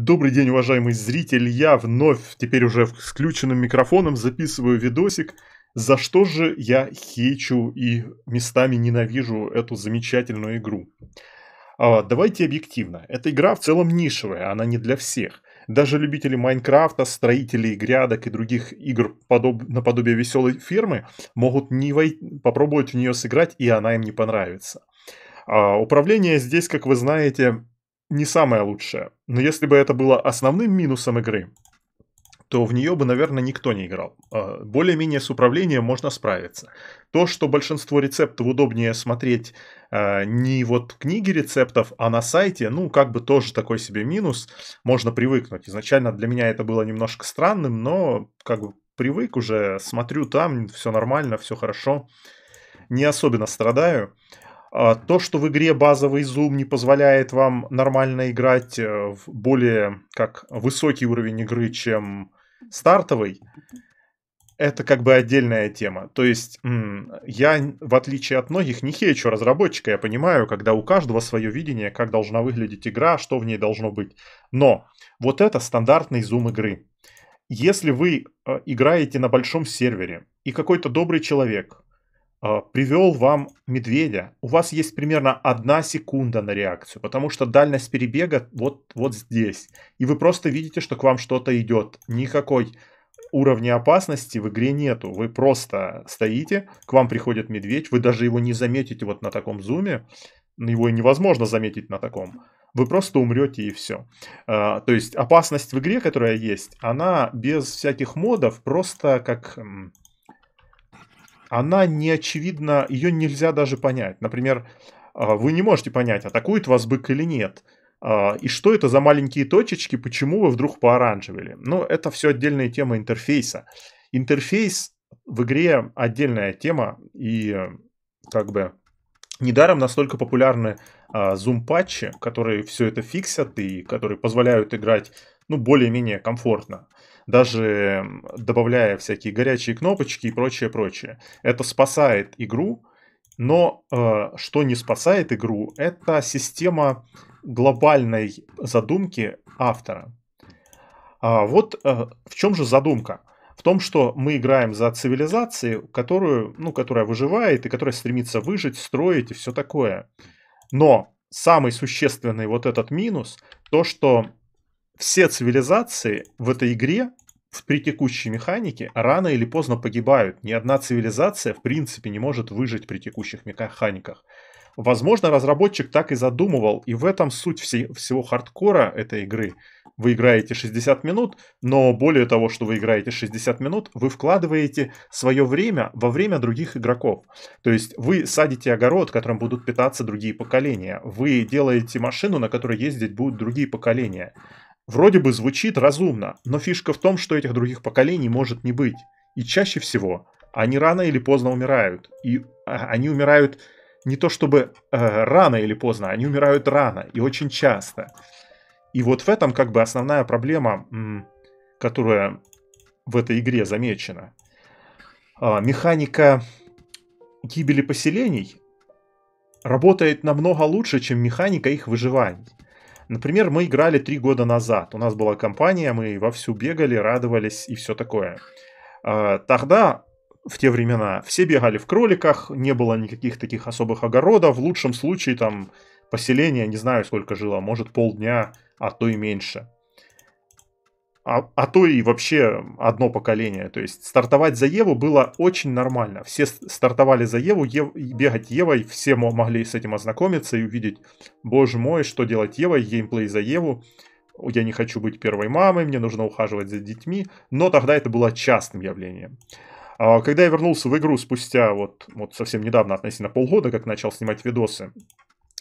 Добрый день, уважаемый зритель. Я вновь, теперь уже с включенным микрофоном, записываю видосик. За что же я хейчу и местами ненавижу эту замечательную игру? А, давайте объективно. Эта игра в целом нишевая, она не для всех. Даже любители Майнкрафта, строителей грядок и других игр подоб... наподобие веселой фермы могут не вой... попробовать в нее сыграть, и она им не понравится. А, управление здесь, как вы знаете, не самая лучшая. Но если бы это было основным минусом игры, то в нее бы, наверное, никто не играл. А, более-менее с управлением можно справиться. То, что большинство рецептов удобнее смотреть а, не вот книге рецептов, а на сайте, ну, как бы тоже такой себе минус, можно привыкнуть. Изначально для меня это было немножко странным, но как бы привык уже, смотрю там, все нормально, все хорошо, не особенно страдаю. А, то, что в игре базовый зум не позволяет вам нормально играть э, в более как высокий уровень игры, чем стартовый, это как бы отдельная тема. То есть я, в отличие от многих, не хейчу разработчика. Я понимаю, когда у каждого свое видение, как должна выглядеть игра, что в ней должно быть. Но вот это стандартный зум игры. Если вы э, играете на большом сервере, и какой-то добрый человек а, привел вам медведя, у вас есть примерно одна секунда на реакцию, потому что дальность перебега вот, вот здесь. И вы просто видите, что к вам что-то идет. Никакой уровня опасности в игре нету. Вы просто стоите, к вам приходит медведь, вы даже его не заметите вот на таком зуме, его невозможно заметить на таком. Вы просто умрете и все. А, то есть опасность в игре, которая есть, она без всяких модов, просто как она не очевидна, ее нельзя даже понять. Например, а, вы не можете понять, атакует вас бык или нет. А, и что это за маленькие точечки, почему вы вдруг пооранжевели? Ну, это все отдельная тема интерфейса. Интерфейс в игре отдельная тема, и как бы недаром настолько популярны а, зум-патчи, которые все это фиксят и которые позволяют играть ну, более-менее комфортно даже добавляя всякие горячие кнопочки и прочее, прочее. Это спасает игру, но э, что не спасает игру, это система глобальной задумки автора. А вот э, в чем же задумка? В том, что мы играем за цивилизацию, которую, ну, которая выживает и которая стремится выжить, строить и все такое. Но самый существенный вот этот минус, то, что все цивилизации в этой игре при текущей механике рано или поздно погибают. Ни одна цивилизация, в принципе, не может выжить при текущих механиках. Возможно, разработчик так и задумывал, и в этом суть всей, всего хардкора этой игры. Вы играете 60 минут, но более того, что вы играете 60 минут, вы вкладываете свое время во время других игроков. То есть вы садите огород, которым будут питаться другие поколения. Вы делаете машину, на которой ездить будут другие поколения. Вроде бы звучит разумно, но фишка в том, что этих других поколений может не быть. И чаще всего они рано или поздно умирают. И а, они умирают не то чтобы э, рано или поздно, они умирают рано и очень часто. И вот в этом как бы основная проблема, которая в этой игре замечена. Э, механика гибели поселений работает намного лучше, чем механика их выживания. Например, мы играли три года назад. У нас была компания, мы вовсю бегали, радовались и все такое. А, тогда в те времена все бегали в кроликах, не было никаких таких особых огородов. В лучшем случае там поселение, не знаю сколько жило, может полдня, а то и меньше. А, а, то и вообще одно поколение. То есть стартовать за Еву было очень нормально. Все стартовали за Еву, Ев, бегать Евой, все могли с этим ознакомиться и увидеть, боже мой, что делать Евой, геймплей за Еву. Я не хочу быть первой мамой, мне нужно ухаживать за детьми. Но тогда это было частным явлением. А когда я вернулся в игру спустя вот, вот совсем недавно, относительно полгода, как начал снимать видосы,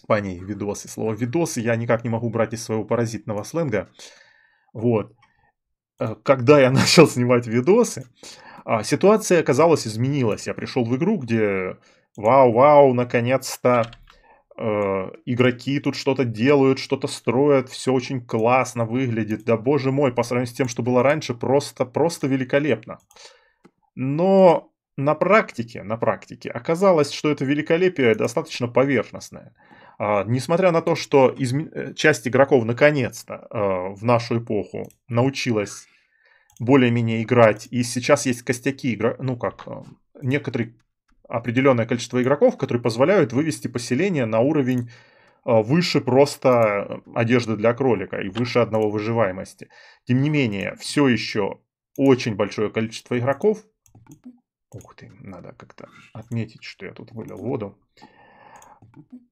по ней видосы, слово видосы я никак не могу брать из своего паразитного сленга, вот, Э, когда я начал снимать видосы, а, ситуация, оказалось, изменилась. Я пришел в игру, где вау-вау, наконец-то э, игроки тут что-то делают, что-то строят, все очень классно выглядит. Да боже мой, по сравнению с тем, что было раньше, просто, просто великолепно. Но на практике, на практике оказалось, что это великолепие достаточно поверхностное. А, несмотря на то, что изме... Э, часть игроков наконец-то а, в нашу эпоху научилась более-менее играть, и сейчас есть костяки, игра... ну как, а, некоторые определенное количество игроков, которые позволяют вывести поселение на уровень выше просто одежды для кролика и выше одного выживаемости. Тем не менее, все еще очень большое количество игроков. Ух ты, надо как-то отметить, что я тут вылил воду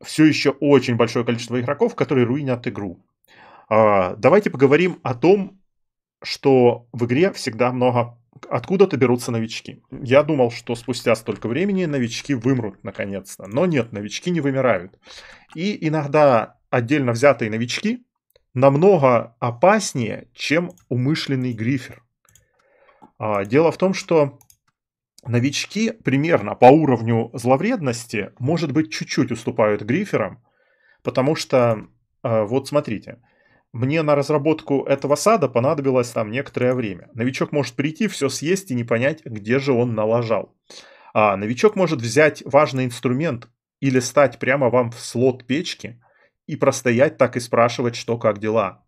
все еще очень большое количество игроков, которые руинят игру. А, давайте поговорим о том, что в игре всегда много откуда-то берутся новички. Я думал, что спустя столько времени новички вымрут наконец-то. Но нет, новички не вымирают. И иногда отдельно взятые новички намного опаснее, чем умышленный грифер. А, дело в том, что новички примерно по уровню зловредности, может быть, чуть-чуть уступают гриферам, потому что, э, вот смотрите, мне на разработку этого сада понадобилось там некоторое время. Новичок может прийти, все съесть и не понять, где же он налажал. А новичок может взять важный инструмент или стать прямо вам в слот печки и простоять так и спрашивать, что как дела.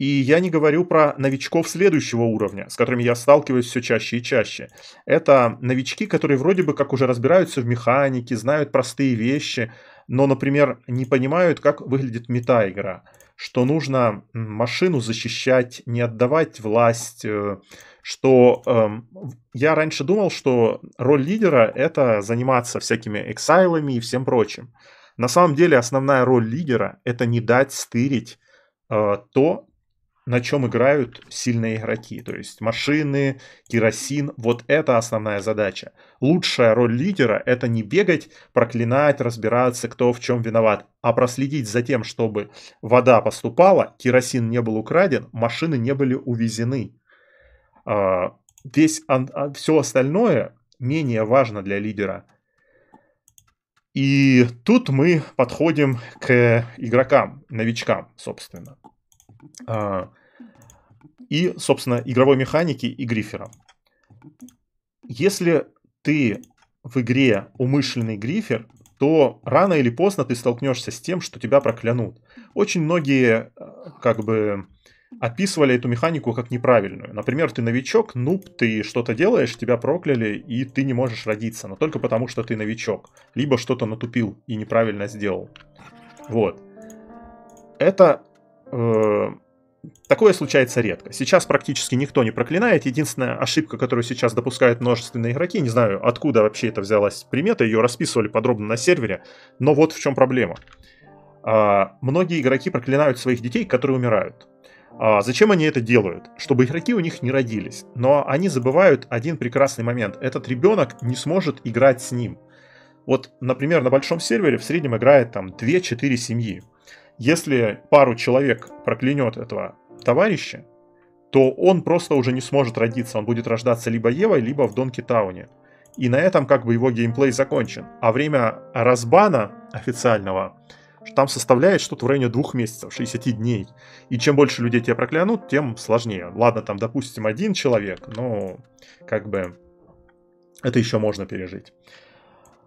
И я не говорю про новичков следующего уровня, с которыми я сталкиваюсь все чаще и чаще. Это новички, которые вроде бы как уже разбираются в механике, знают простые вещи, но, например, не понимают, как выглядит мета-игра, что нужно машину защищать, не отдавать власть, э, что э, я раньше думал, что роль лидера — это заниматься всякими эксайлами и всем прочим. На самом деле основная роль лидера — это не дать стырить э, то, на чем играют сильные игроки. То есть машины, керосин, вот это основная задача. Лучшая роль лидера это не бегать, проклинать, разбираться, кто в чем виноват, а проследить за тем, чтобы вода поступала, керосин не был украден, машины не были увезены. А, весь, а, все остальное менее важно для лидера. И тут мы подходим к игрокам, новичкам, собственно. А, и, собственно, игровой механики и грифера. Если ты в игре умышленный грифер, то рано или поздно ты столкнешься с тем, что тебя проклянут. Очень многие э, как бы описывали эту механику как неправильную. Например, ты новичок, нуб, ты что-то делаешь, тебя прокляли, и ты не можешь родиться, но только потому, что ты новичок. Либо что-то натупил и неправильно сделал. Вот. Это э, Такое случается редко. Сейчас практически никто не проклинает. Единственная ошибка, которую сейчас допускают множественные игроки, не знаю, откуда вообще это взялась примета, ее расписывали подробно на сервере, но вот в чем проблема. А, многие игроки проклинают своих детей, которые умирают. А зачем они это делают? Чтобы игроки у них не родились. Но они забывают один прекрасный момент. Этот ребенок не сможет играть с ним. Вот, например, на большом сервере в среднем играет там 2-4 семьи. Если пару человек проклянет этого товарища, то он просто уже не сможет родиться. Он будет рождаться либо Евой, либо в Донки Тауне. И на этом как бы его геймплей закончен. А время разбана официального там составляет что-то в районе двух месяцев, 60 дней. И чем больше людей тебя проклянут, тем сложнее. Ладно, там, допустим, один человек, но как бы это еще можно пережить.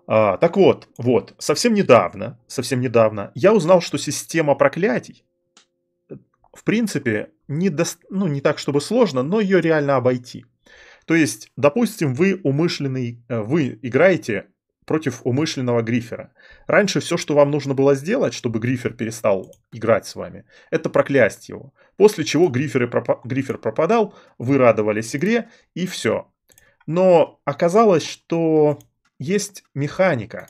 А, так вот, вот, совсем недавно, совсем недавно я узнал, что система проклятий, э, в принципе, не, до, ну, не так, чтобы сложно, но ее реально обойти. То есть, допустим, вы умышленный, э, вы играете против умышленного грифера. Раньше все, что вам нужно было сделать, чтобы грифер перестал играть с вами, это проклясть его. После чего гриферы пропа- грифер пропадал, вы радовались игре, и все. Но оказалось, что есть механика,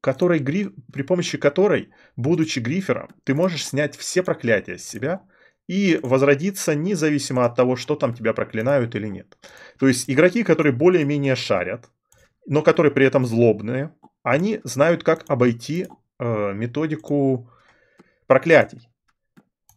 которой гриф... при помощи которой, будучи грифером, ты можешь снять все проклятия с себя и возродиться независимо от того, что там тебя проклинают или нет. То есть игроки, которые более-менее шарят, но которые при этом злобные, они знают, как обойти э, методику проклятий.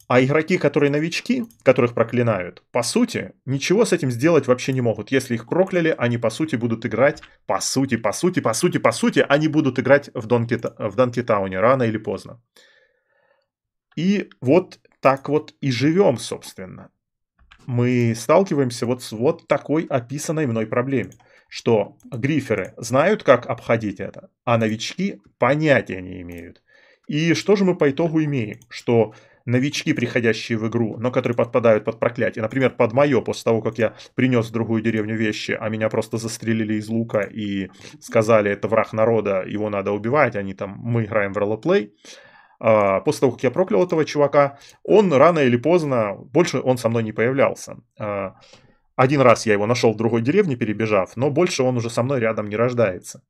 А игроки, которые новички, которых проклинают, по сути, ничего с этим сделать вообще не могут. Если их прокляли, они по сути будут играть, по сути, по сути, по сути, по сути, они будут играть в, Донки, в Донки Тауне рано или поздно. И вот так вот и живем, собственно. Мы сталкиваемся вот с вот такой описанной мной проблемой, что гриферы знают, как обходить это, а новички понятия не имеют. И что же мы по итогу имеем? Что новички, приходящие в игру, но которые подпадают под проклятие. Например, под мое, после того, как я принес в другую деревню вещи, а меня просто застрелили из лука и сказали, это враг народа, его надо убивать, они там, мы играем в роллплей. А, после того, как я проклял этого чувака, он рано или поздно, больше он со мной не появлялся. А, один раз я его нашел в другой деревне, перебежав, но больше он уже со мной рядом не рождается.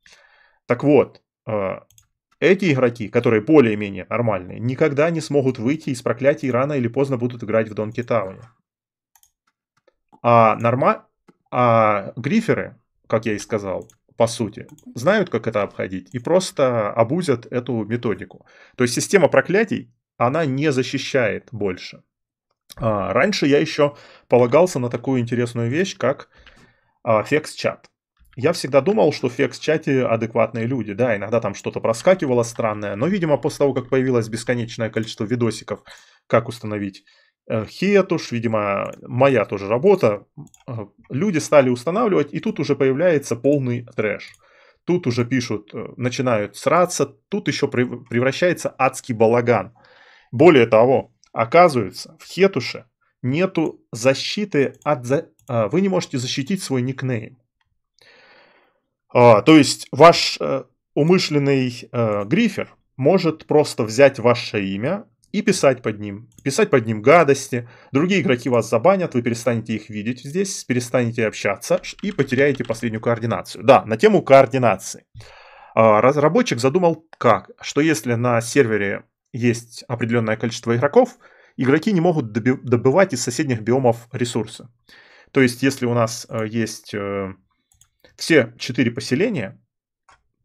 Так вот, а, эти игроки, которые более-менее нормальные, никогда не смогут выйти из проклятий и рано или поздно будут играть в Донки Тауне. А, норма... а гриферы, как я и сказал, по сути, знают, как это обходить, и просто обузят эту методику. То есть система проклятий, она не защищает больше. А, раньше я еще полагался на такую интересную вещь, как а, фекс-чат. Я всегда думал, что в фекс-чате адекватные люди, да, иногда там что-то проскакивало странное, но, видимо, после того, как появилось бесконечное количество видосиков, как установить э, хетуш, видимо, моя тоже работа, э, люди стали устанавливать, и тут уже появляется полный трэш. Тут уже пишут, э, начинают сраться, тут еще превращается адский балаган. Более того, оказывается, в хетуше нету защиты от... за. Вы не можете защитить свой никнейм. А, то есть ваш э, умышленный э, грифер может просто взять ваше имя и писать под ним. Писать под ним гадости. Другие игроки вас забанят, вы перестанете их видеть здесь, перестанете общаться и потеряете последнюю координацию. Да, на тему координации. А, разработчик задумал как? Что если на сервере есть определенное количество игроков, игроки не могут добивать из соседних биомов ресурсы. То есть, если у нас э, есть все четыре поселения,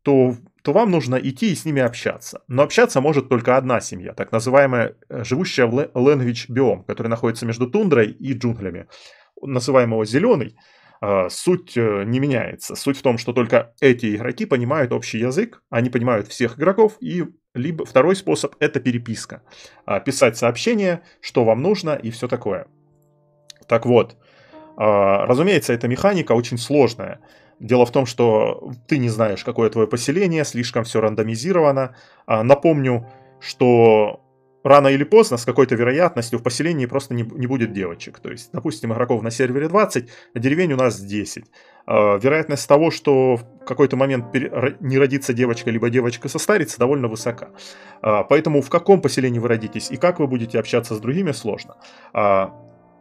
то, то вам нужно идти и с ними общаться. Но общаться может только одна семья, так называемая э, живущая в Ленвич биом, которая находится между тундрой и джунглями, называемого «зеленый». А, суть э, не меняется. Суть в том, что только эти игроки понимают общий язык, они понимают всех игроков, и либо второй способ — это переписка. А, писать сообщения, что вам нужно и все такое. Так вот, а, разумеется, эта механика очень сложная. Дело в том, что ты не знаешь, какое твое поселение, слишком все рандомизировано. А, напомню, что рано или поздно с какой-то вероятностью в поселении просто не, не будет девочек. То есть, допустим, игроков на сервере 20, а деревень у нас 10. А, вероятность того, что в какой-то момент не родится девочка, либо девочка состарится, довольно высока. А, поэтому в каком поселении вы родитесь и как вы будете общаться с другими, сложно.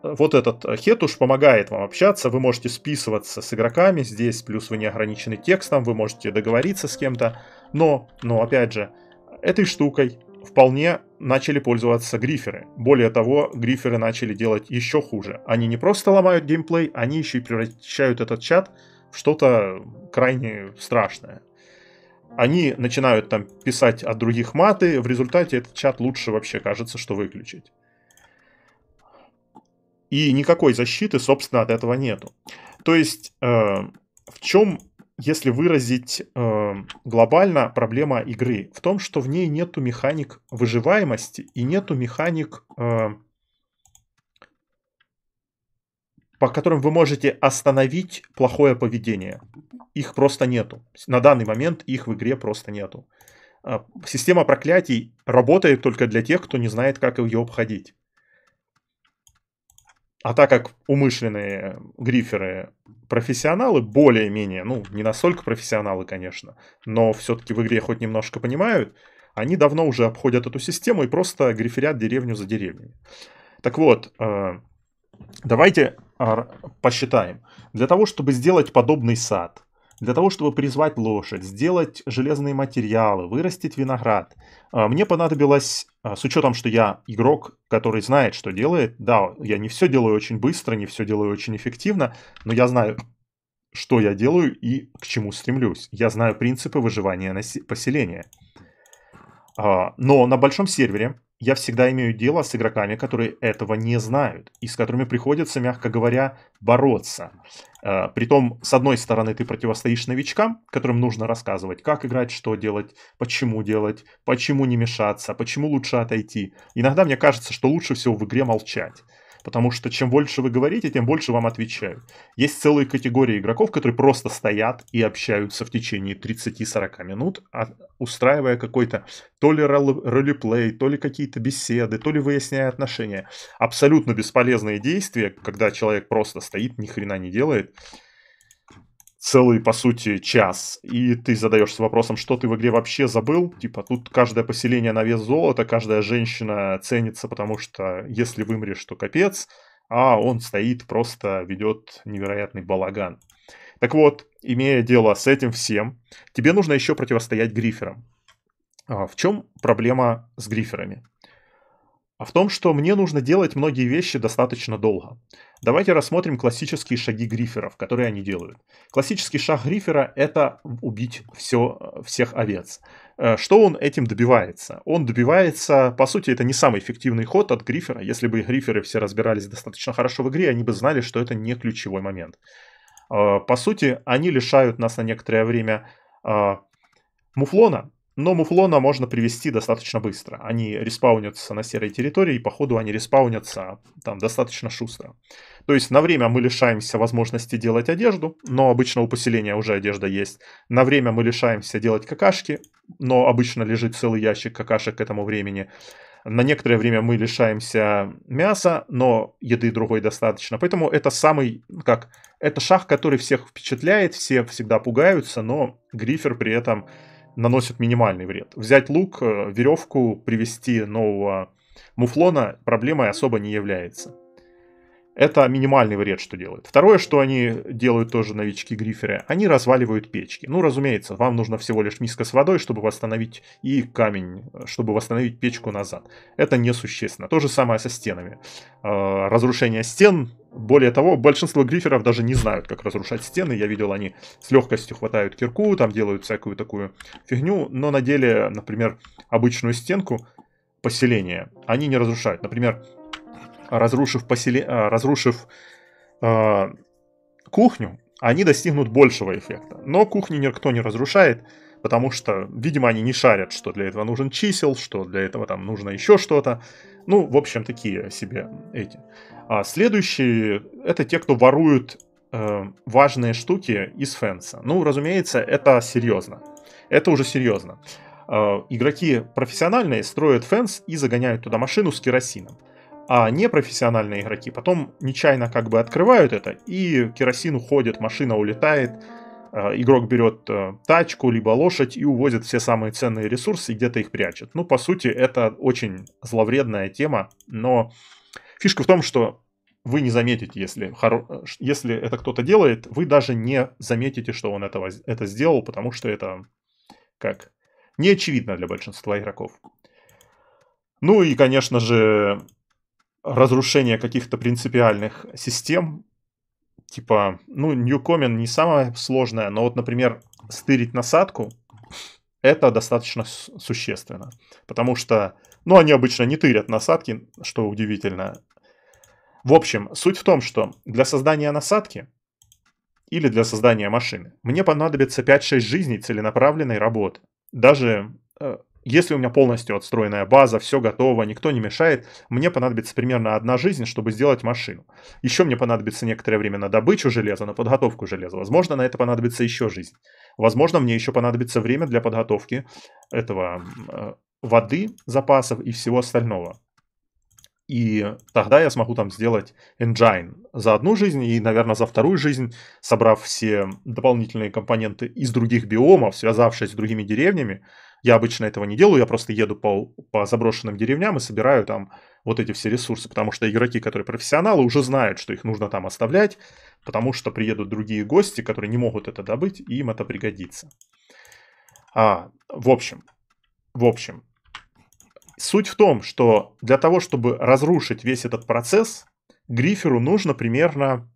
Э, вот этот э, хетуш помогает вам общаться, вы можете списываться с игроками здесь, плюс вы не ограничены текстом, вы можете договориться с кем-то, но, но опять же, этой штукой вполне начали пользоваться гриферы. Более того, гриферы начали делать еще хуже. Они не просто ломают геймплей, они еще и превращают этот чат в что-то крайне страшное. Они начинают там писать от других маты, в результате этот чат лучше вообще кажется, что выключить. И никакой защиты, собственно, от этого нету. То есть, э, в чем, если выразить э, глобально, проблема игры? В том, что в ней нету механик выживаемости и нету механик, э, по которым вы можете остановить плохое поведение. Их просто нету. На данный момент их в игре просто нету. Э, система проклятий работает только для тех, кто не знает, как ее обходить. А так как умышленные гриферы профессионалы, более-менее, ну, не настолько профессионалы, конечно, но все-таки в игре хоть немножко понимают, они давно уже обходят эту систему и просто гриферят деревню за деревней. Так вот, э, давайте а, посчитаем. Для того, чтобы сделать подобный сад, для того, чтобы призвать лошадь, сделать железные материалы, вырастить виноград, э, мне понадобилось а, с учетом, что я игрок, который знает, что делает, да, я не все делаю очень быстро, не все делаю очень эффективно, но я знаю, что я делаю и к чему стремлюсь. Я знаю принципы выживания поселения. А, но на большом сервере я всегда имею дело с игроками, которые этого не знают и с которыми приходится, мягко говоря, бороться. Э, притом, с одной стороны, ты противостоишь новичкам, которым нужно рассказывать, как играть, что делать, почему делать, почему не мешаться, почему лучше отойти. Иногда мне кажется, что лучше всего в игре молчать. Потому что чем больше вы говорите, тем больше вам отвечают. Есть целые категории игроков, которые просто стоят и общаются в течение 30-40 минут, а, устраивая какой-то то ли ролеплей, то ли какие-то беседы, то ли выясняя отношения. Абсолютно бесполезные действия, когда человек просто стоит, ни хрена не делает целый, по сути, час. И ты задаешься вопросом, что ты в игре вообще забыл. Типа, тут каждое поселение на вес золота, каждая женщина ценится, потому что если вымрешь, то капец. А он стоит, просто ведет невероятный балаган. Так вот, имея дело с этим всем, тебе нужно еще противостоять гриферам. А в чем проблема с гриферами? а в том, что мне нужно делать многие вещи достаточно долго. Давайте рассмотрим классические шаги гриферов, которые они делают. Классический шаг грифера – это убить все, э, всех овец. Э, что он этим добивается? Он добивается, по сути, это не самый эффективный ход от грифера. Если бы гриферы все разбирались достаточно хорошо в игре, они бы знали, что это не ключевой момент. Э, по сути, они лишают нас на некоторое время муфлона, но муфлона можно привести достаточно быстро. Они респаунятся на серой территории, и по ходу они респаунятся там достаточно шустро. То есть на время мы лишаемся возможности делать одежду, но обычно у поселения уже одежда есть. На время мы лишаемся делать какашки, но обычно лежит целый ящик какашек к этому времени. На некоторое время мы лишаемся мяса, но еды другой достаточно. Поэтому это самый, как, это шаг, который всех впечатляет, все всегда пугаются, но Грифер при этом наносят минимальный вред. Взять лук, э, веревку, привести нового муфлона проблемой особо не является. Это минимальный вред, что делают. Второе, что они делают тоже новички гриферы, они разваливают печки. Ну, разумеется, вам нужно всего лишь миска с водой, чтобы восстановить и камень, чтобы восстановить печку назад. Это несущественно. То же самое со стенами. А, разрушение стен более того, большинство гриферов даже не знают, как разрушать стены. Я видел, они с легкостью хватают кирку, там делают всякую такую фигню, но на деле, например, обычную стенку поселения они не разрушают. Например, разрушив, посели... А, разрушив э, кухню, они достигнут большего эффекта. Но кухни никто не разрушает, потому что, видимо, они не шарят, что для этого нужен чисел, что для этого там нужно еще что-то. Ну, в общем, такие себе эти. А следующие — это те, кто воруют э, важные штуки из фенса Ну, разумеется, это серьезно. Это уже серьезно. А, игроки профессиональные строят фэнс и загоняют туда машину с керосином а непрофессиональные игроки потом нечаянно как бы открывают это, и керосин уходит, машина улетает, а, игрок берет э, тачку, либо лошадь и увозит все самые ценные ресурсы и где-то их прячет. Ну, по сути, это очень зловредная тема, но фишка в том, что вы не заметите, если, хоро... Э, если это кто-то делает, вы даже не заметите, что он этого... это сделал, потому что это как не очевидно для большинства игроков. Ну и, конечно же, разрушение каких-то принципиальных систем, типа, ну, Ньюкомен не самое сложное, но вот, например, стырить насадку, это достаточно существенно, потому что, ну, они обычно не тырят насадки, что удивительно. В общем, суть в том, что для создания насадки или для создания машины мне понадобится 5-6 жизней целенаправленной работы. Даже э, если у меня полностью отстроенная база, все готово, никто не мешает, мне понадобится примерно одна жизнь, чтобы сделать машину. Еще мне понадобится некоторое время на добычу железа, на подготовку железа. Возможно, на это понадобится еще жизнь. Возможно, мне еще понадобится время для подготовки этого э, воды, запасов и всего остального. И тогда я смогу там сделать engine за одну жизнь и, наверное, за вторую жизнь, собрав все дополнительные компоненты из других биомов, связавшись с другими деревнями, я обычно этого не делаю, я просто еду по, по заброшенным деревням и собираю там вот эти все ресурсы, потому что игроки, которые профессионалы, уже знают, что их нужно там оставлять, потому что приедут другие гости, которые не могут это добыть, и им это пригодится. А, в общем, в общем, суть в том, что для того, чтобы разрушить весь этот процесс, Гриферу нужно примерно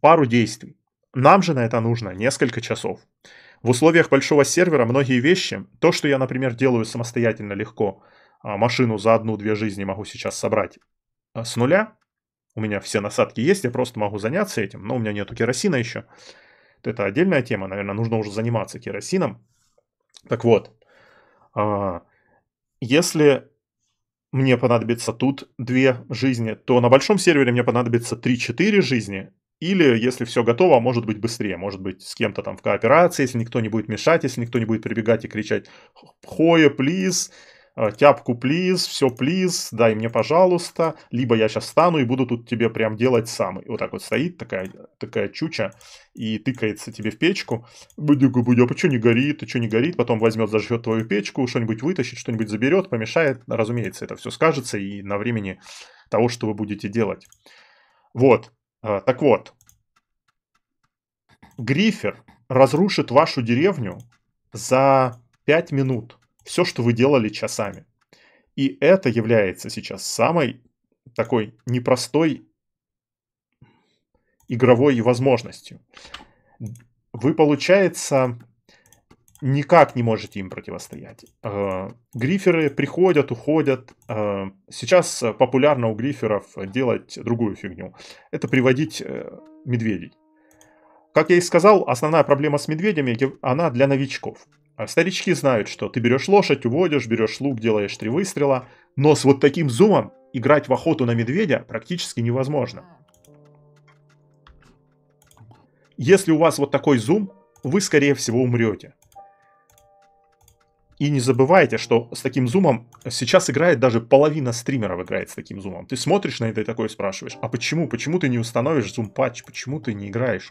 пару действий. Нам же на это нужно несколько часов. В условиях большого сервера многие вещи, то, что я, например, делаю самостоятельно легко, а, машину за одну-две жизни могу сейчас собрать а, с нуля, у меня все насадки есть, я просто могу заняться этим, но у меня нету керосина еще. Это отдельная тема, наверное, нужно уже заниматься керосином. Так вот, а, если мне понадобится тут две жизни, то на большом сервере мне понадобится 3-4 жизни, или, если все готово, а может быть быстрее, может быть с кем-то там в кооперации, если никто не будет мешать, если никто не будет прибегать и кричать «Хоя, плиз», э, «Тяпку, плиз», «Все, плиз», «Дай мне, пожалуйста», либо я сейчас стану и буду тут тебе прям делать сам. И вот так вот стоит такая, такая чуча и тыкается тебе в печку. «Будя-будя, а почему не горит, ты что не горит?» Потом возьмет, зажжет твою печку, что-нибудь вытащит, что-нибудь заберет, помешает. Разумеется, это все скажется и на времени того, что вы будете делать. Вот, а, так вот, Грифер разрушит вашу деревню за 5 минут. Все, что вы делали часами. И это является сейчас самой такой непростой игровой возможностью. Вы, получается, никак не можете им противостоять. Э, гриферы приходят, уходят. Э, сейчас э, популярно у гриферов делать другую фигню. Это приводить медведей. Как я и сказал, основная проблема с медведями, она для новичков. А старички знают, что ты берешь лошадь, уводишь, берешь лук, делаешь три выстрела. Но с вот таким зумом играть в охоту на медведя практически невозможно. Если у вас вот такой зум, вы скорее всего умрете. И не забывайте, что с таким зумом сейчас играет даже половина стримеров играет с таким зумом. Ты смотришь на это и такой спрашиваешь, а почему? Почему ты не установишь зум-патч? Почему ты не играешь?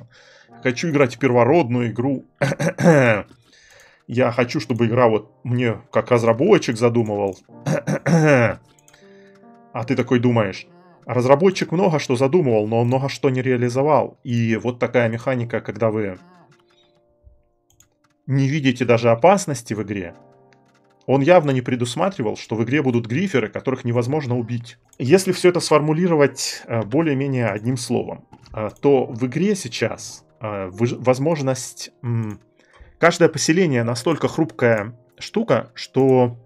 Хочу играть в первородную игру. Я хочу, чтобы игра вот мне как разработчик задумывал. А ты такой думаешь, разработчик много что задумывал, но много что не реализовал. И вот такая механика, когда вы не видите даже опасности в игре, он явно не предусматривал, что в игре будут гриферы, которых невозможно убить. Если все это сформулировать э, более-менее одним словом, э, то в игре сейчас э, возможность... Каждое поселение настолько хрупкая штука, что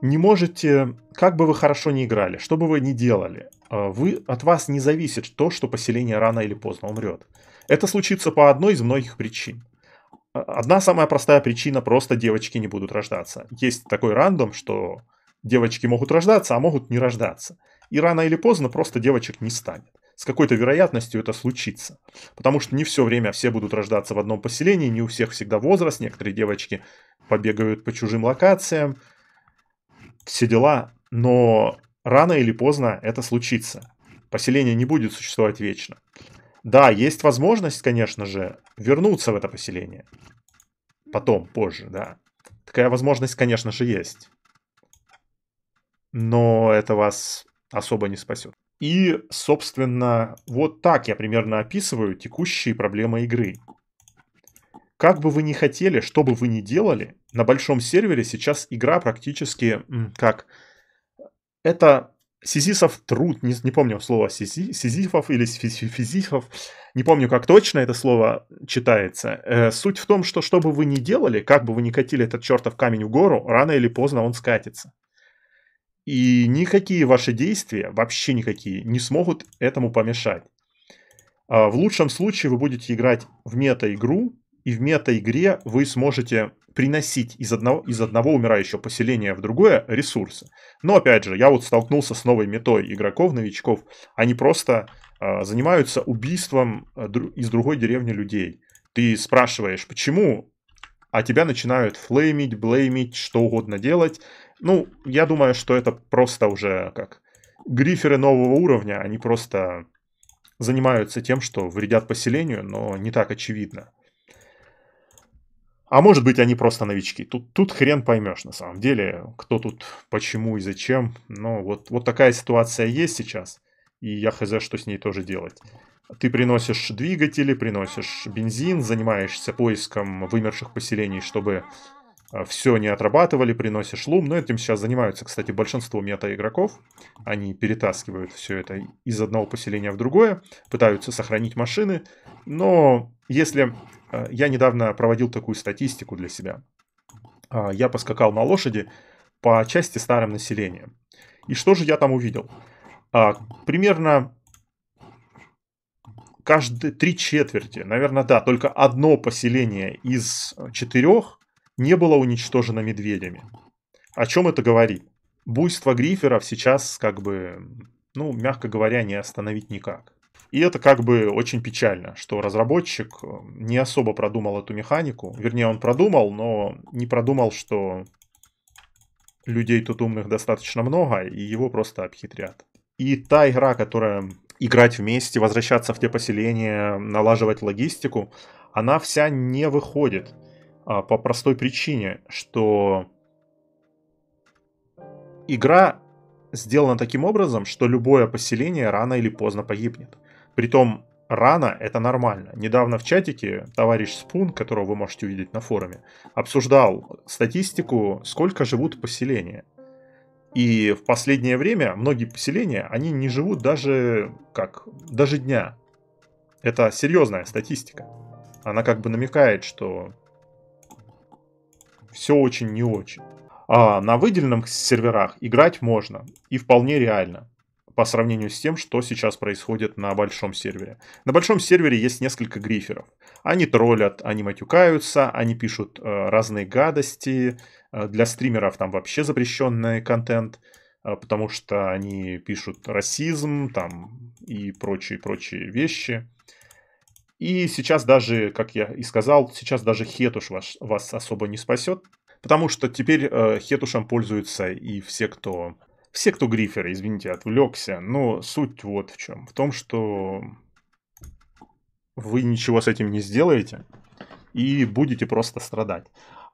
не можете, как бы вы хорошо не играли, что бы вы ни делали, вы, от вас не зависит то, что поселение рано или поздно умрет. Это случится по одной из многих причин. Одна самая простая причина, просто девочки не будут рождаться. Есть такой рандом, что девочки могут рождаться, а могут не рождаться. И рано или поздно просто девочек не станет. С какой-то вероятностью это случится. Потому что не все время все будут рождаться в одном поселении, не у всех всегда возраст, некоторые девочки побегают по чужим локациям, все дела. Но рано или поздно это случится. Поселение не будет существовать вечно. Да, есть возможность, конечно же, вернуться в это поселение. Потом, позже, да. Такая возможность, конечно же, есть. Но это вас особо не спасет. И, собственно, вот так я примерно описываю текущие проблемы игры. Как бы вы ни хотели, что бы вы ни делали, на большом сервере сейчас игра практически как... Это Сизифов труд, не, не помню слово сизи, Сизифов или Физифов, не помню, как точно это слово читается. Э, суть в том, что что бы вы ни делали, как бы вы ни катили этот чертов камень в гору, рано или поздно он скатится. И никакие ваши действия, вообще никакие, не смогут этому помешать. Э, в лучшем случае вы будете играть в мета-игру, и в мета-игре вы сможете приносить из одного, из одного умирающего поселения в другое ресурсы. Но опять же, я вот столкнулся с новой метой игроков, новичков. Они просто э, занимаются убийством а, из другой деревни людей. Ты спрашиваешь, почему, а тебя начинают флеймить, блеймить, что угодно делать. Ну, я думаю, что это просто уже как гриферы нового уровня, они просто занимаются тем, что вредят поселению, но не так очевидно. А может быть, они просто новички. Тут, тут хрен поймешь, на самом деле, кто тут, почему и зачем. Но вот, вот такая ситуация есть сейчас. И я хз, что с ней тоже делать. Ты приносишь двигатели, приносишь бензин, занимаешься поиском вымерших поселений, чтобы а, все не отрабатывали, приносишь лум. Но ну, этим сейчас занимаются, кстати, большинство мета-игроков. Они перетаскивают все это из одного поселения в другое, пытаются сохранить машины. Но если... А, я недавно проводил такую статистику для себя. А, я поскакал на лошади по части старым населением. И что же я там увидел? Примерно каждые три четверти, наверное, да, только одно поселение из четырех не было уничтожено медведями. О чем это говорит? Буйство гриферов сейчас, как бы, ну, мягко говоря, не остановить никак. И это как бы очень печально, что разработчик э, не особо продумал эту механику. Вернее, он продумал, но не продумал, что людей тут умных достаточно много, и его просто обхитрят. И та игра, которая играть вместе, возвращаться в те поселения, налаживать логистику, она вся не выходит. А, по простой причине, что игра сделана таким образом, что любое поселение рано или поздно погибнет. Притом рано это нормально. Недавно в чатике товарищ Спун, которого вы можете увидеть на форуме, обсуждал статистику, сколько живут поселения. И в последнее время многие поселения, они не живут даже, как, даже дня. Это серьезная статистика. Она как бы намекает, что все очень не очень. А на выделенных серверах играть можно и вполне реально по сравнению с тем, что сейчас происходит на большом сервере. На большом сервере есть несколько гриферов. Они троллят, они матюкаются, они пишут э, разные гадости. Э, для стримеров там вообще запрещенный контент, э, потому что они пишут расизм там и прочие-прочие вещи. И сейчас даже, как я и сказал, сейчас даже хетуш ваш, вас особо не спасет, потому что теперь э, хетушем пользуются и все, кто... Все, кто гриферы, извините, отвлекся, но суть вот в чем. В том, что вы ничего с этим не сделаете и будете просто страдать.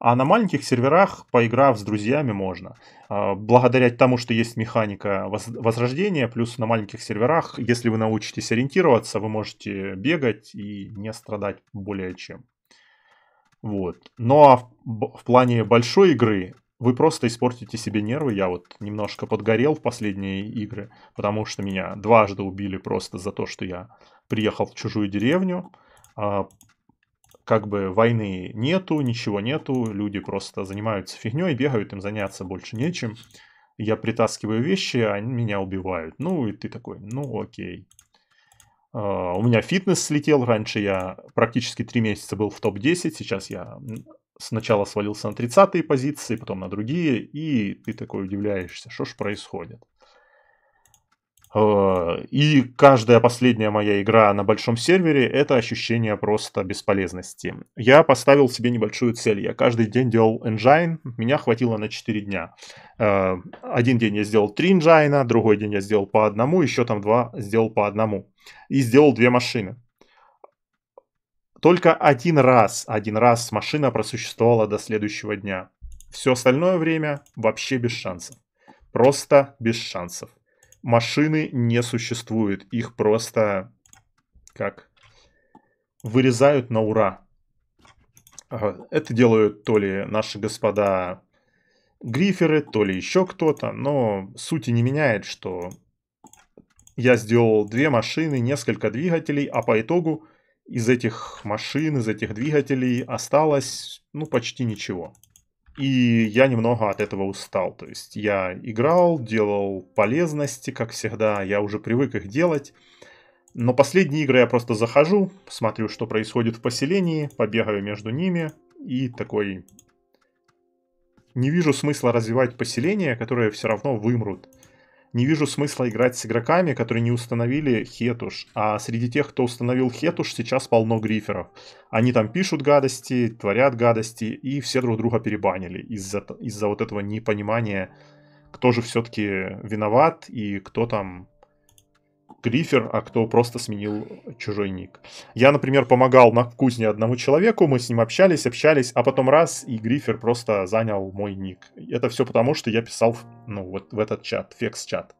А на маленьких серверах, поиграв с друзьями, можно. А, благодаря тому, что есть механика возрождения, плюс на маленьких серверах, если вы научитесь ориентироваться, вы можете бегать и не страдать более чем. Вот. Ну а в, в плане большой игры вы просто испортите себе нервы. Я вот немножко подгорел в последние игры, потому что меня дважды убили просто за то, что я приехал в чужую деревню а, как бы войны нету, ничего нету, люди просто занимаются фигней, бегают, им заняться больше нечем. Я притаскиваю вещи, а они меня убивают. Ну, и ты такой, ну окей. А, у меня фитнес слетел, раньше я практически 3 месяца был в топ-10, сейчас я сначала свалился на 30-е позиции, потом на другие, и ты такой удивляешься, что ж происходит. Э, и каждая последняя моя игра на большом сервере – это ощущение просто бесполезности. Я поставил себе небольшую цель. Я каждый день делал engine, меня хватило на 4 дня. Э, один день я сделал 3 engine, другой день я сделал по одному, еще там два сделал по одному. И сделал две машины. Только один раз, один раз машина просуществовала до следующего дня. Все остальное время вообще без шансов. Просто без шансов машины не существует. Их просто как вырезают на ура. А, это делают то ли наши господа гриферы, то ли еще кто-то, но сути не меняет, что я сделал две машины, несколько двигателей, а по итогу из этих машин, из этих двигателей осталось ну почти ничего. И я немного от этого устал. То есть я играл, делал полезности, как всегда, я уже привык их делать. Но последние игры я просто захожу, смотрю, что происходит в поселении, побегаю между ними и такой... Не вижу смысла развивать поселения, которые все равно вымрут не вижу смысла играть с игроками, которые не установили хетуш. А среди тех, кто установил хетуш, сейчас полно гриферов. Они там пишут гадости, творят гадости, и все друг друга перебанили из-за из вот этого непонимания, кто же все-таки виноват и кто там Грифер, а кто просто сменил чужой ник. Я, например, помогал на кузне одному человеку, мы с ним общались, общались, а потом раз, и Грифер просто занял мой ник. Это все потому, что я писал, ну, вот в этот чат, фекс-чат.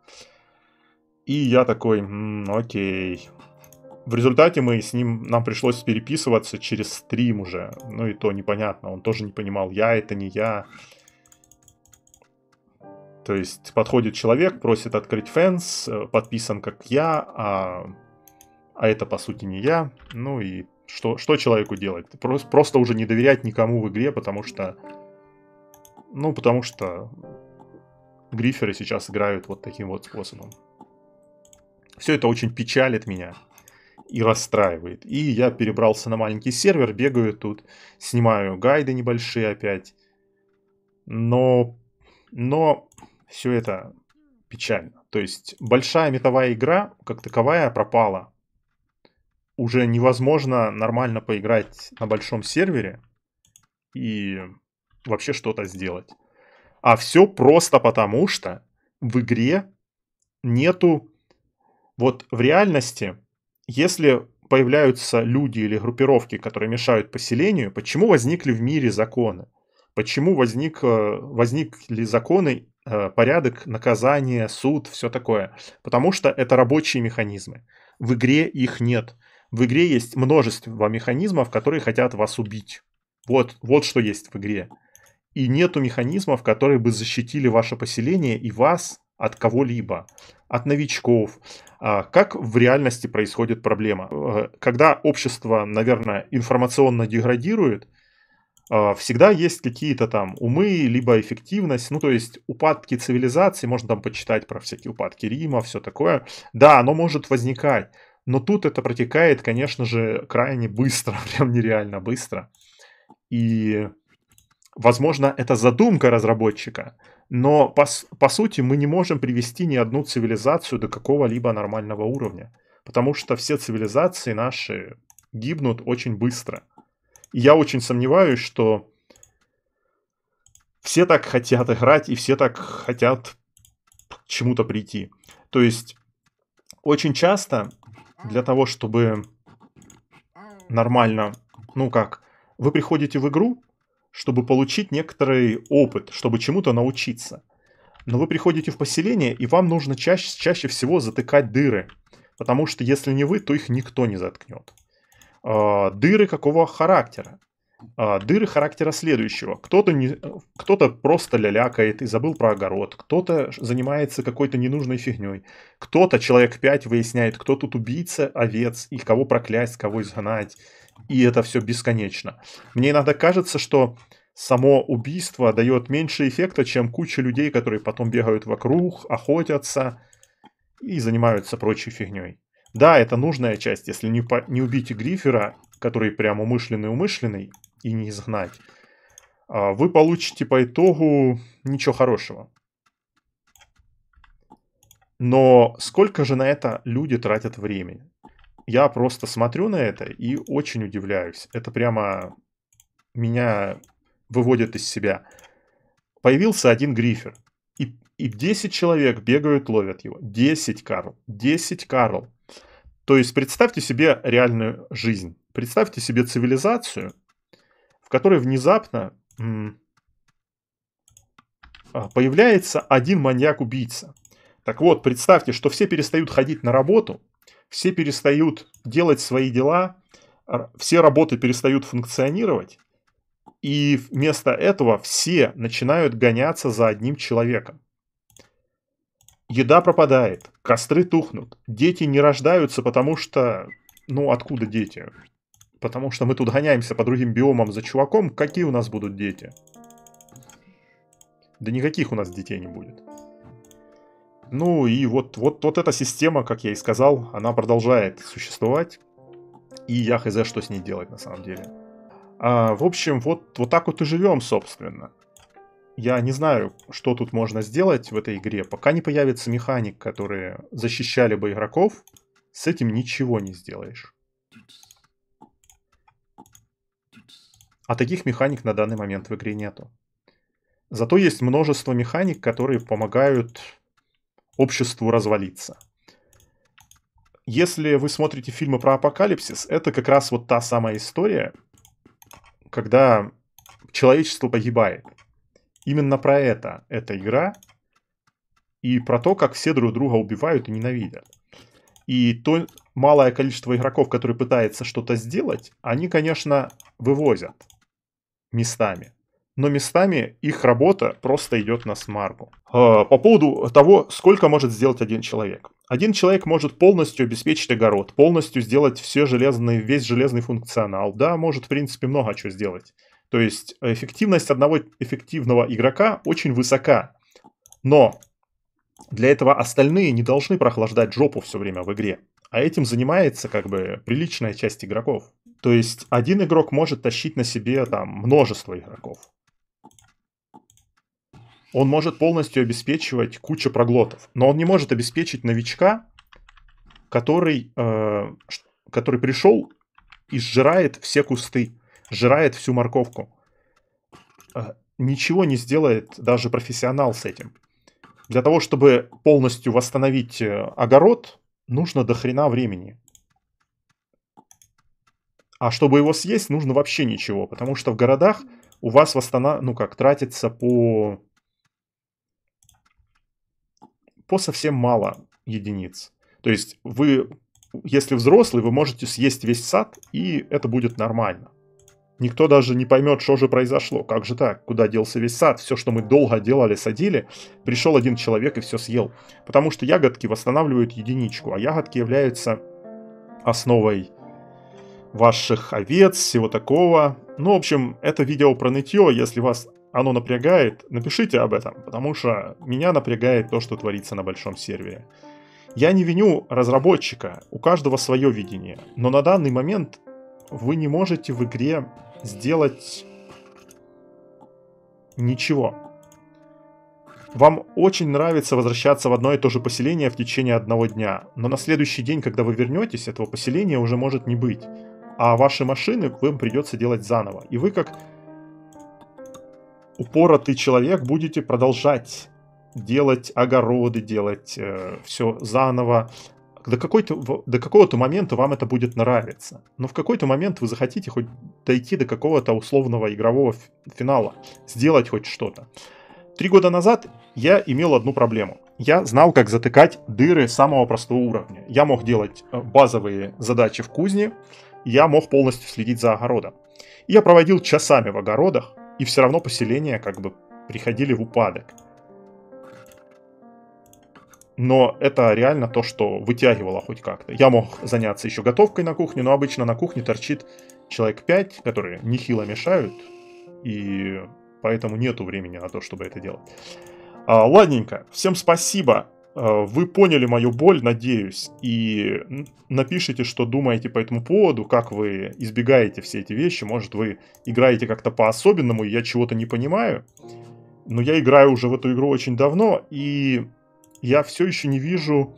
И я такой, М, окей. В результате мы с ним, нам пришлось переписываться через стрим уже. Ну и то непонятно, он тоже не понимал, я это не я. То есть подходит человек, просит открыть фэнс, э, подписан как я, а, а это по сути не я. Ну и что, что человеку делать? Просто, просто уже не доверять никому в игре, потому что... Ну, потому что гриферы сейчас играют вот таким вот способом. Все это очень печалит меня и расстраивает. И я перебрался на маленький сервер, бегаю тут, снимаю гайды небольшие опять. Но, но все это печально. То есть большая метовая игра как таковая пропала. Уже невозможно нормально поиграть на большом сервере и вообще что-то сделать. А все просто потому, что в игре нету... Вот в реальности, если появляются люди или группировки, которые мешают поселению, почему возникли в мире законы? Почему возник, э, возникли законы Э, порядок, наказание, суд, все такое. Потому что это рабочие механизмы. В игре их нет. В игре есть множество механизмов, которые хотят вас убить. Вот, вот что есть в игре. И нету механизмов, которые бы защитили ваше поселение и вас от кого-либо, от новичков. А, как в реальности происходит проблема? Э, когда общество, наверное, информационно деградирует, а, всегда есть какие-то там умы, либо эффективность, ну то есть упадки цивилизации, можно там почитать про всякие упадки Рима, все такое. Да, оно может возникать, но тут это протекает, конечно же, крайне быстро, прям нереально быстро. И, возможно, это задумка разработчика, но по, по сути мы не можем привести ни одну цивилизацию до какого-либо нормального уровня, потому что все цивилизации наши гибнут очень быстро. Я очень сомневаюсь, что все так хотят играть и все так хотят к чему-то прийти. То есть очень часто для того, чтобы нормально, ну как, вы приходите в игру, чтобы получить некоторый опыт, чтобы чему-то научиться. Но вы приходите в поселение, и вам нужно чаще, чаще всего затыкать дыры. Потому что если не вы, то их никто не заткнет. Э, дыры какого характера? Э, дыры характера следующего. Кто-то не, кто-то просто лялякает и забыл про огород, кто-то занимается какой-то ненужной фигней, кто-то, человек 5, выясняет, кто тут убийца, овец, и кого проклясть, кого изгнать, и это все бесконечно. Мне иногда кажется, что само убийство дает меньше эффекта, чем куча людей, которые потом бегают вокруг, охотятся и занимаются прочей фигней. Да, это нужная часть. Если не, по... не убить Грифера, который прям умышленный-умышленный, и не изгнать, а, вы получите по итогу ничего хорошего. Но сколько же на это люди тратят времени? Я просто смотрю на это и очень удивляюсь. Это прямо меня выводит из себя. Появился один грифер. И, и 10 человек бегают, ловят его. 10, Карл. 10, Карл. То есть представьте себе реальную жизнь, представьте себе цивилизацию, в которой внезапно а, появляется один маньяк-убийца. Так вот, представьте, что все перестают ходить на работу, все перестают делать свои дела, все работы перестают функционировать, и вместо этого все начинают гоняться за одним человеком. Еда пропадает, Костры тухнут. Дети не рождаются, потому что... Ну, откуда дети? Потому что мы тут гоняемся по другим биомам за чуваком. Какие у нас будут дети? Да никаких у нас детей не будет. Ну и вот, вот, вот эта система, как я и сказал, она продолжает существовать. И я хз, что с ней делать на самом деле. А, в общем, вот, вот так вот и живем, собственно я не знаю, что тут можно сделать в этой игре, пока не появится механик, которые защищали бы игроков, с этим ничего не сделаешь. А таких механик на данный момент в игре нету. Зато есть множество механик, которые помогают обществу развалиться. Если вы смотрите фильмы про апокалипсис, это как раз вот та самая история, когда человечество погибает. Именно про это эта игра и про то, как все друг друга убивают и ненавидят. И то малое количество игроков, которые пытаются что-то сделать, они, конечно, вывозят местами. Но местами их работа просто идет на смарку. А, по поводу того, сколько может сделать один человек. Один человек может полностью обеспечить огород, полностью сделать все железные, весь железный функционал. Да, может, в принципе, много чего сделать. То есть э, эффективность одного эффективного игрока очень высока. Но для этого остальные не должны прохлаждать жопу все время в игре. А этим занимается как бы приличная часть игроков. То есть один игрок может тащить на себе там множество игроков. Он может полностью обеспечивать кучу проглотов, но он не может обеспечить новичка, который, э, который пришел и сжирает все кусты жирает всю морковку. А, ничего не сделает даже профессионал с этим. Для того, чтобы полностью восстановить э, огород, нужно до хрена времени. А чтобы его съесть, нужно вообще ничего, потому что в городах у вас восстанов... ну как, тратится по... по совсем мало единиц. То есть вы, если взрослый, вы можете съесть весь сад, и это будет нормально. Никто даже не поймет, что же произошло. Как же так? Куда делся весь сад? Все, что мы долго делали, садили. Пришел один человек и все съел. Потому что ягодки восстанавливают единичку, а ягодки являются основой ваших овец, всего такого. Ну, в общем, это видео про нытье. Если вас оно напрягает, напишите об этом, потому что меня напрягает то, что творится на большом сервере. Я не виню разработчика, у каждого свое видение, но на данный момент вы не можете в игре сделать ничего. Вам очень нравится возвращаться в одно и то же поселение в течение одного дня, но на следующий день, когда вы вернетесь, этого поселения уже может не быть, а ваши машины вам придется делать заново. И вы как упоротый человек будете продолжать делать огороды, делать э, все заново, до, какой-то, до какого-то момента вам это будет нравиться. Но в какой-то момент вы захотите хоть дойти до какого-то условного игрового финала, сделать хоть что-то. Три года назад я имел одну проблему. Я знал, как затыкать дыры самого простого уровня. Я мог делать э, базовые задачи в кузне, я мог полностью следить за огородом. Я проводил часами в огородах, и все равно поселения как бы приходили в упадок но это реально то, что вытягивало хоть как-то. Я мог заняться еще готовкой на кухне, но обычно на кухне торчит человек 5, которые нехило мешают, и поэтому нету времени на то, чтобы это делать. А, ладненько, всем спасибо. А, вы поняли мою боль, надеюсь, и напишите, что думаете по этому поводу, как вы избегаете все эти вещи. Может, вы играете как-то по-особенному, и я чего-то не понимаю. Но я играю уже в эту игру очень давно, и я все еще не вижу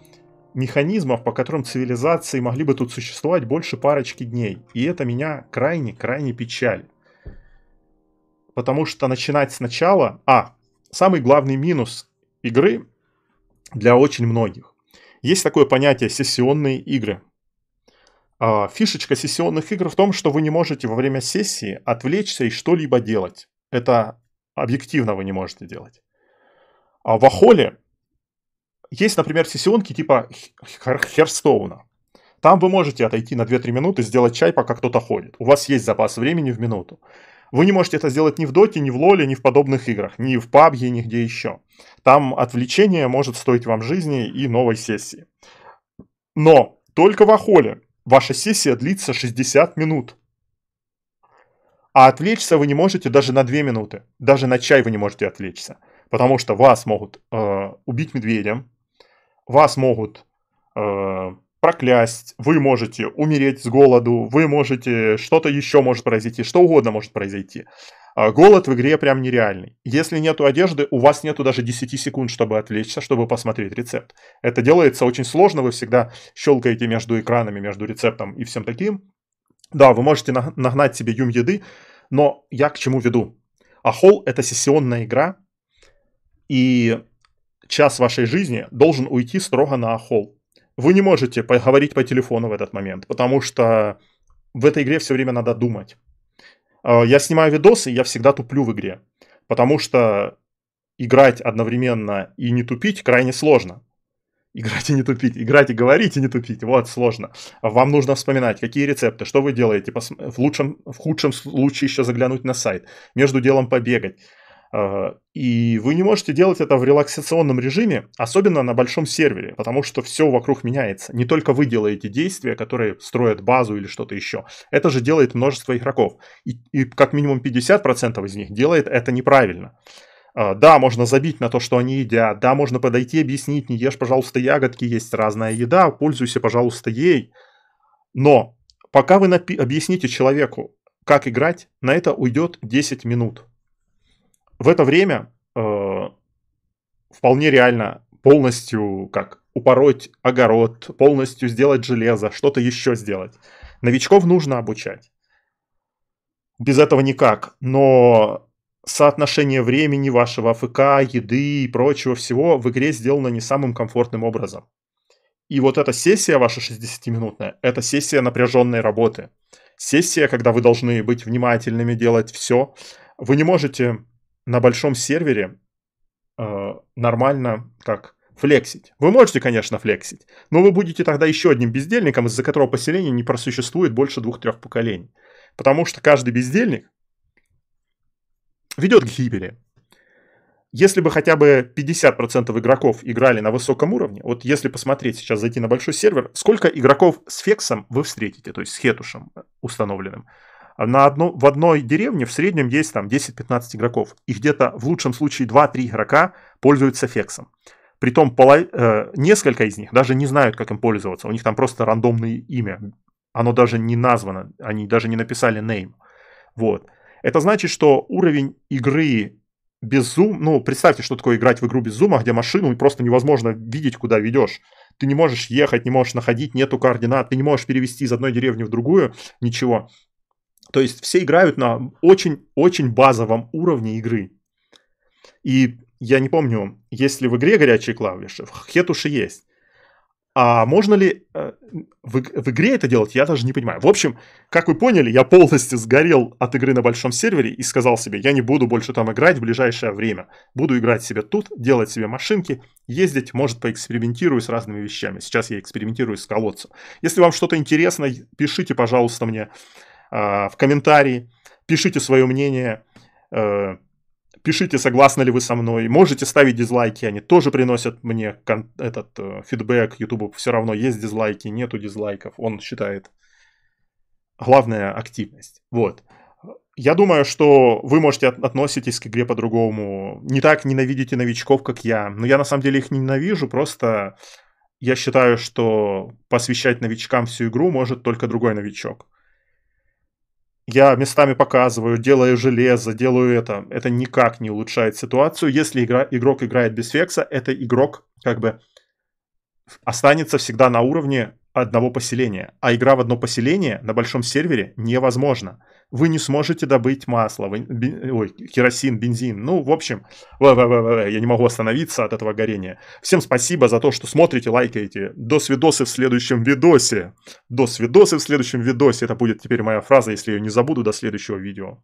механизмов, по которым цивилизации могли бы тут существовать больше парочки дней. И это меня крайне-крайне печалит. Потому что начинать сначала... А, самый главный минус игры для очень многих. Есть такое понятие сессионные игры. А, фишечка сессионных игр в том, что вы не можете во время сессии отвлечься и что-либо делать. Это объективно вы не можете делать. А в Ахоле есть, например, сессионки типа Херстоуна. Там вы можете отойти на 2-3 минуты, сделать чай, пока кто-то ходит. У вас есть запас времени в минуту. Вы не можете это сделать ни в доте, ни в лоле, ни в подобных играх, ни в пабге, нигде еще. Там отвлечение может стоить вам жизни и новой сессии. Но только в Ахоле ваша сессия длится 60 минут. А отвлечься вы не можете даже на 2 минуты. Даже на чай вы не можете отвлечься. Потому что вас могут э, убить медведем, вас могут э, проклясть, вы можете умереть с голоду, вы можете что-то еще может произойти, что угодно может произойти. Э, голод в игре прям нереальный. Если нету одежды, у вас нету даже 10 секунд, чтобы отвлечься, чтобы посмотреть рецепт. Это делается очень сложно, вы всегда щелкаете между экранами, между рецептом и всем таким. Да, вы можете нагнать себе юм еды, но я к чему веду? Ахол это сессионная игра, и час вашей жизни должен уйти строго на холл. Вы не можете поговорить по телефону в этот момент, потому что в этой игре все время надо думать. А, я снимаю видосы, я всегда туплю в игре, потому что играть одновременно и не тупить крайне сложно. Играть и не тупить, играть и говорить и не тупить, вот сложно. Вам нужно вспоминать, какие рецепты, что вы делаете, в лучшем, в худшем случае еще заглянуть на сайт, между делом побегать. Э, и вы не можете делать это в релаксационном режиме, особенно на большом сервере, потому что все вокруг меняется. Не только вы делаете действия, которые строят базу или что-то еще. Это же делает множество игроков. И, и как минимум 50% из них делает это неправильно. Э, да, можно забить на то, что они едят. Да, можно подойти объяснить, не ешь, пожалуйста, ягодки, есть разная еда, пользуйся, пожалуйста, ей. Но пока вы объясните человеку, как играть, на это уйдет 10 минут – в это время э, вполне реально полностью как упороть огород, полностью сделать железо, что-то еще сделать. Новичков нужно обучать. Без этого никак. Но соотношение времени вашего АФК, еды и прочего всего в игре сделано не самым комфортным образом. И вот эта сессия ваша 60-минутная, это сессия напряженной работы. Сессия, когда вы должны быть внимательными, делать все. Вы не можете на большом сервере э, нормально как флексить. Вы можете, конечно, флексить, но вы будете тогда еще одним бездельником, из-за которого поселение не просуществует больше двух-трех поколений. Потому что каждый бездельник ведет к гибели. Если бы хотя бы 50% игроков играли на высоком уровне, вот если посмотреть сейчас, зайти на большой сервер, сколько игроков с фексом вы встретите, то есть с хетушем установленным, а на одно, в одной деревне в среднем есть там 10-15 игроков, и где-то в лучшем случае 2-3 игрока пользуются фексом. Притом поло... э, несколько из них даже не знают, как им пользоваться. У них там просто рандомное имя. Оно даже не названо, они даже не написали name. Вот. Это значит, что уровень игры без зум, ну, представьте, что такое играть в игру без зума, где машину просто невозможно видеть, куда ведешь. Ты не можешь ехать, не можешь находить, нету координат, ты не можешь перевести из одной деревни в другую, ничего. То есть все играют на очень-очень базовом уровне игры. И я не помню, есть ли в игре горячие клавиши, в хетуши есть. А можно ли э, в, в игре это делать, я даже не понимаю. В общем, как вы поняли, я полностью сгорел от игры на большом сервере и сказал себе, я не буду больше там играть в ближайшее время. Буду играть себе тут, делать себе машинки, ездить, может, поэкспериментирую с разными вещами. Сейчас я экспериментирую с колодцем. Если вам что-то интересно, пишите, пожалуйста, мне а, в комментарии, пишите свое мнение, э, пишите, согласны ли вы со мной, можете ставить дизлайки, они тоже приносят мне этот э, фидбэк, YouTube все равно есть дизлайки, нету дизлайков, он считает. главная активность. Вот. Я думаю, что вы можете относитесь к игре по-другому. Не так ненавидите новичков, как я. Но я на самом деле их не ненавижу, просто я считаю, что посвящать новичкам всю игру может только другой новичок я местами показываю, делаю железо, делаю это. Это никак не улучшает ситуацию. Если игра, игрок играет без фекса, это игрок как бы останется всегда на уровне одного поселения. А игра в одно поселение на большом сервере невозможна вы не сможете добыть масло, вы, бен, ой, керосин, бензин. Ну, в общем, я не могу остановиться от этого горения. Всем спасибо за то, что смотрите, лайкаете. До свидосы в следующем видосе. До свидосы в следующем видосе. Это будет теперь моя фраза, если я ее не забуду до следующего видео.